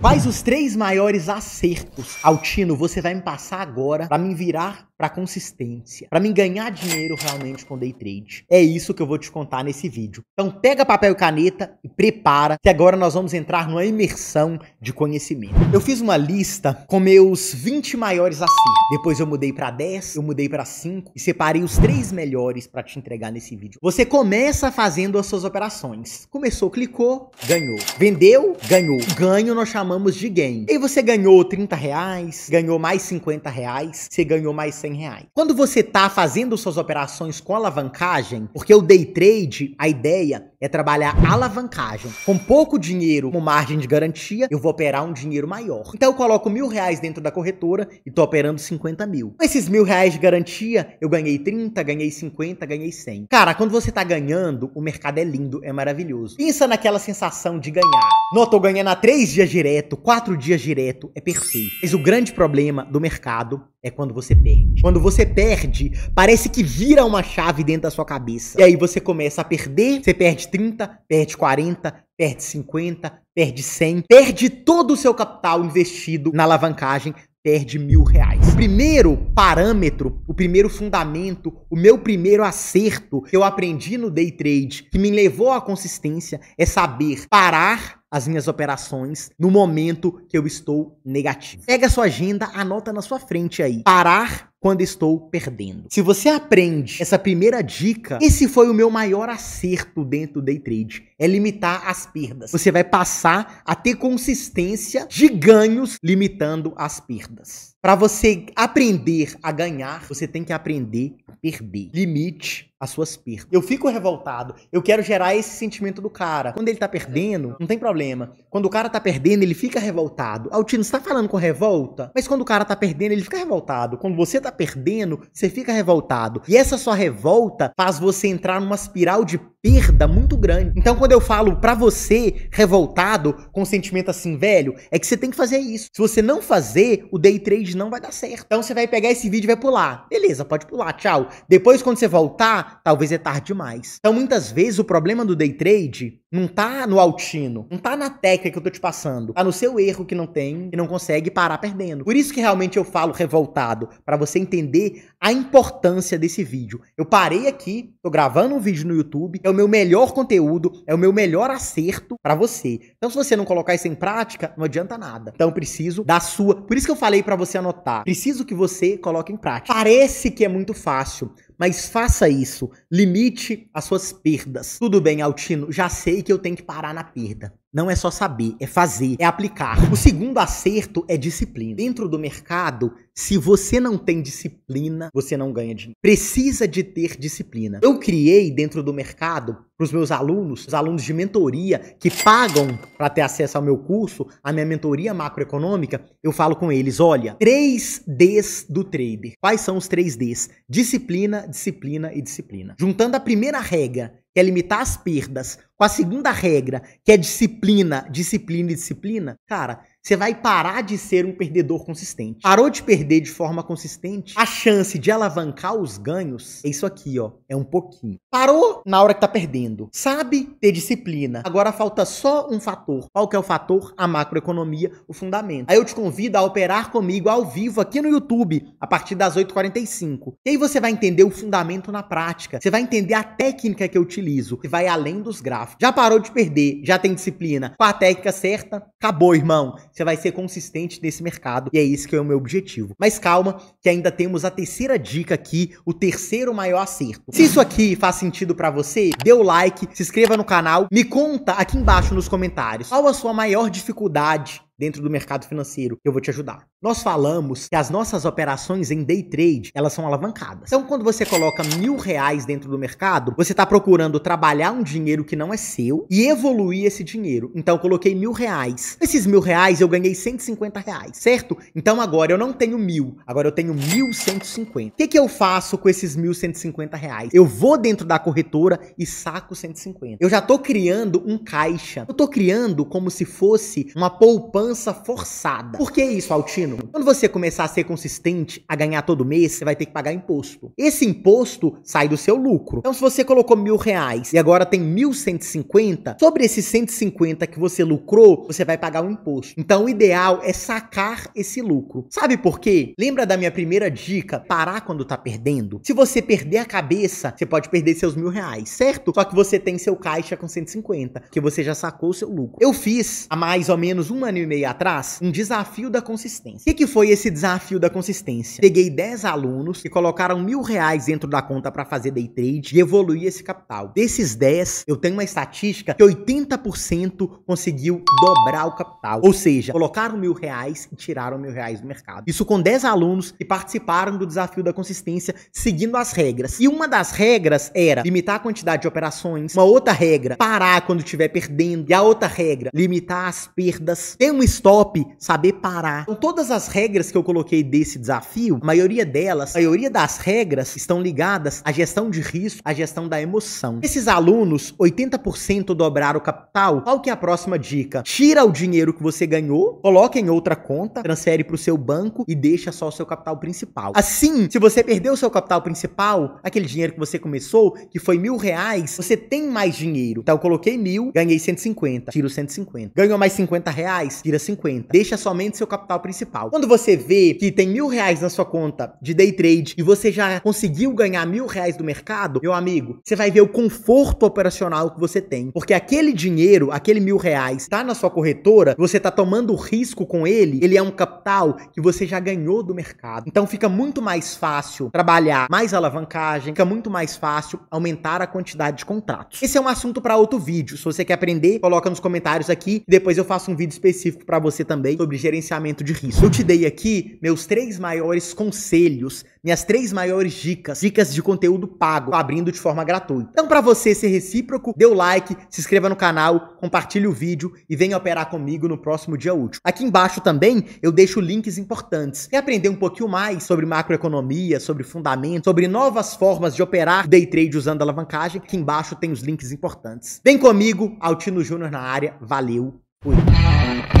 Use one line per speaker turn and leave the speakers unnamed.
Quais os três maiores acertos, Altino, você vai me passar agora para me virar para consistência, para mim ganhar dinheiro realmente com day trade. É isso que eu vou te contar nesse vídeo. Então pega papel e caneta e prepara, que agora nós vamos entrar numa imersão de conhecimento. Eu fiz uma lista com meus 20 maiores acertos. Assim. Depois eu mudei para 10, eu mudei para 5 e separei os três melhores para te entregar nesse vídeo. Você começa fazendo as suas operações. Começou, clicou, ganhou. Vendeu, ganhou. Ganho nós chamamos de gain. E você ganhou 30 reais, ganhou mais 50 reais, você ganhou mais 100 100 reais. Quando você tá fazendo suas operações com alavancagem, porque o day trade, a ideia é trabalhar alavancagem. Com pouco dinheiro, como margem de garantia, eu vou operar um dinheiro maior. Então eu coloco mil reais dentro da corretora e tô operando 50 mil. Com esses mil reais de garantia, eu ganhei 30, ganhei 50, ganhei 100. Cara, quando você tá ganhando, o mercado é lindo, é maravilhoso. Pensa naquela sensação de ganhar. Não, tô ganhando há três dias direto, quatro dias direto, é perfeito. Mas o grande problema do mercado é quando você perde. Quando você perde, parece que vira uma chave dentro da sua cabeça. E aí você começa a perder, você perde 30, perde 40, perde 50, perde 100, perde todo o seu capital investido na alavancagem, perde mil reais. O primeiro parâmetro, o primeiro fundamento, o meu primeiro acerto que eu aprendi no day trade, que me levou à consistência, é saber parar as minhas operações no momento que eu estou negativo. Pega a sua agenda, anota na sua frente aí. Parar quando estou perdendo. Se você aprende essa primeira dica, esse foi o meu maior acerto dentro do day trade, é limitar as perdas. Você vai passar a ter consistência de ganhos limitando as perdas. Para você aprender a ganhar, você tem que aprender a perder. Limite as suas perdas. Eu fico revoltado. Eu quero gerar esse sentimento do cara. Quando ele tá perdendo, não tem problema. Quando o cara tá perdendo, ele fica revoltado. Altino, você tá falando com revolta? Mas quando o cara tá perdendo, ele fica revoltado. Quando você tá perdendo, você fica revoltado. E essa sua revolta faz você entrar numa espiral de perda muito grande. Então, quando eu falo para você, revoltado, com um sentimento assim, velho, é que você tem que fazer isso. Se você não fazer, o day trade não vai dar certo. Então, você vai pegar esse vídeo e vai pular. Beleza, pode pular, tchau. Depois, quando você voltar, talvez é tarde demais. Então, muitas vezes, o problema do day trade não tá no altino, não tá na técnica que eu tô te passando. Tá no seu erro que não tem e não consegue parar perdendo. Por isso que realmente eu falo revoltado, para você entender a importância desse vídeo. Eu parei aqui, tô gravando um vídeo no YouTube, é o meu melhor conteúdo, é o meu melhor acerto para você. Então se você não colocar isso em prática, não adianta nada. Então preciso da sua. Por isso que eu falei para você anotar. Preciso que você coloque em prática. Parece que é muito fácil, mas faça isso. Limite as suas perdas. Tudo bem, Altino, já sei que eu tenho que parar na perda. Não é só saber, é fazer, é aplicar. O segundo acerto é disciplina. Dentro do mercado, se você não tem disciplina, você não ganha dinheiro. Precisa de ter disciplina. Eu criei dentro do mercado para os meus alunos, os alunos de mentoria que pagam para ter acesso ao meu curso, a minha mentoria macroeconômica, eu falo com eles, olha, 3 Ds do trader. Quais são os 3 Ds? Disciplina, disciplina e disciplina. Juntando a primeira regra que é limitar as perdas, com a segunda regra, que é disciplina, disciplina e disciplina, cara, você vai parar de ser um perdedor consistente. Parou de perder de forma consistente, a chance de alavancar os ganhos é isso aqui, ó. É um pouquinho. Parou na hora que tá perdendo. Sabe ter disciplina. Agora falta só um fator. Qual que é o fator? A macroeconomia, o fundamento. Aí eu te convido a operar comigo ao vivo aqui no YouTube, a partir das 8h45. E aí você vai entender o fundamento na prática. Você vai entender a técnica que eu utilizo, que vai além dos gráficos. Já parou de perder, já tem disciplina. Com a técnica certa, acabou, irmão você vai ser consistente nesse mercado. E é isso que é o meu objetivo. Mas calma, que ainda temos a terceira dica aqui, o terceiro maior acerto. Se isso aqui faz sentido para você, dê o like, se inscreva no canal, me conta aqui embaixo nos comentários qual a sua maior dificuldade dentro do mercado financeiro. Eu vou te ajudar. Nós falamos que as nossas operações em day trade elas são alavancadas. Então, quando você coloca mil reais dentro do mercado, você está procurando trabalhar um dinheiro que não é seu e evoluir esse dinheiro. Então, eu coloquei mil reais. Esses mil reais eu ganhei 150 reais, certo? Então, agora eu não tenho mil, agora eu tenho 1.150. O que, que eu faço com esses 1.150 reais? Eu vou dentro da corretora e saco 150. Eu já estou criando um caixa. Eu estou criando como se fosse uma poupança mudança forçada. Por que isso, Altino? Quando você começar a ser consistente, a ganhar todo mês, você vai ter que pagar imposto. Esse imposto sai do seu lucro. Então, se você colocou mil reais e agora tem mil cento e cinquenta, sobre esses cento e cinquenta que você lucrou, você vai pagar um imposto. Então, o ideal é sacar esse lucro. Sabe por quê? Lembra da minha primeira dica? Parar quando tá perdendo? Se você perder a cabeça, você pode perder seus mil reais, certo? Só que você tem seu caixa com 150, que você já sacou o seu lucro. Eu fiz há mais ou menos um ano e meio aí atrás, um desafio da consistência. O que, que foi esse desafio da consistência? Peguei 10 alunos que colocaram mil reais dentro da conta para fazer day trade e evoluir esse capital. Desses 10, eu tenho uma estatística que 80% conseguiu dobrar o capital. Ou seja, colocaram mil reais e tiraram mil reais do mercado. Isso com 10 alunos que participaram do desafio da consistência seguindo as regras. E uma das regras era limitar a quantidade de operações, uma outra regra, parar quando estiver perdendo, e a outra regra, limitar as perdas. Tem uma stop, saber parar. Então, todas as regras que eu coloquei desse desafio, a maioria delas, a maioria das regras estão ligadas à gestão de risco, à gestão da emoção. Esses alunos, 80% dobraram o capital. Qual que é a próxima dica? Tira o dinheiro que você ganhou, coloca em outra conta, transfere para o seu banco e deixa só o seu capital principal. Assim, se você perdeu o seu capital principal, aquele dinheiro que você começou, que foi mil reais, você tem mais dinheiro. Então eu coloquei mil, ganhei 150, tiro 150. Ganhou mais 50 reais, tira 50. Deixa somente seu capital principal. Quando você vê que tem mil reais na sua conta de day trade e você já conseguiu ganhar mil reais do mercado, meu amigo, você vai ver o conforto operacional que você tem. Porque aquele dinheiro, aquele mil reais, tá na sua corretora, você tá tomando risco com ele, ele é um capital que você já ganhou do mercado. Então fica muito mais fácil trabalhar mais alavancagem, fica muito mais fácil aumentar a quantidade de contratos. Esse é um assunto para outro vídeo. Se você quer aprender, coloca nos comentários aqui, depois eu faço um vídeo específico específico para você também sobre gerenciamento de risco. Eu te dei aqui meus três maiores conselhos, minhas três maiores dicas, dicas de conteúdo pago, abrindo de forma gratuita. Então, para você ser recíproco, dê o like, se inscreva no canal, compartilhe o vídeo e venha operar comigo no próximo dia útil. Aqui embaixo também eu deixo links importantes. Quer aprender um pouquinho mais sobre macroeconomia, sobre fundamentos sobre novas formas de operar day trade usando alavancagem? Aqui embaixo tem os links importantes. Vem comigo, Altino Júnior na área. Valeu, fui.